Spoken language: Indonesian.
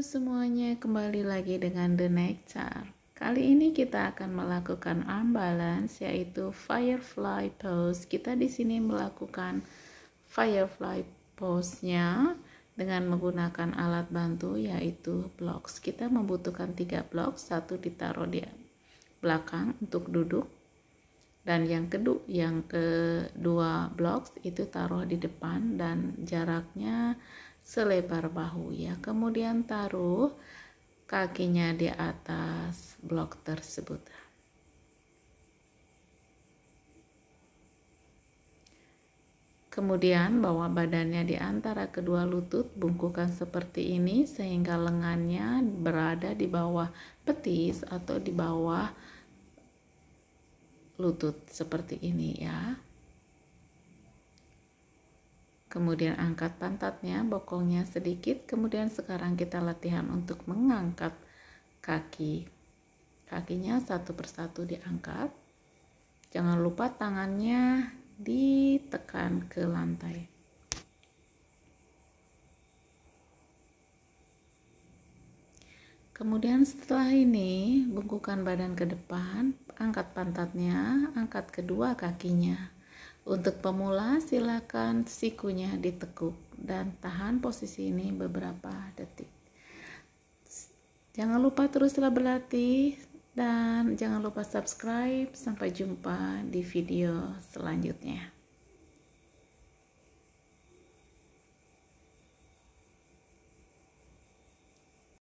semuanya, kembali lagi dengan The Nectar. Kali ini kita akan melakukan arm balance yaitu firefly pose. Kita di sini melakukan firefly pose-nya dengan menggunakan alat bantu yaitu blocks. Kita membutuhkan tiga blocks satu ditaruh di belakang untuk duduk, dan yang kedua yang kedua blok itu taruh di depan dan jaraknya selebar bahu ya kemudian taruh kakinya di atas blok tersebut Kemudian bawa badannya di antara kedua lutut, bungkukan seperti ini sehingga lengannya berada di bawah petis atau di bawah lutut seperti ini ya. Kemudian angkat pantatnya, bokongnya sedikit. Kemudian sekarang kita latihan untuk mengangkat kaki. Kakinya satu persatu diangkat. Jangan lupa tangannya ditekan ke lantai. Kemudian setelah ini, bungkukan badan ke depan, angkat pantatnya, angkat kedua kakinya. Untuk pemula, silakan sikunya ditekuk dan tahan posisi ini beberapa detik. Jangan lupa teruslah berlatih dan jangan lupa subscribe. Sampai jumpa di video selanjutnya.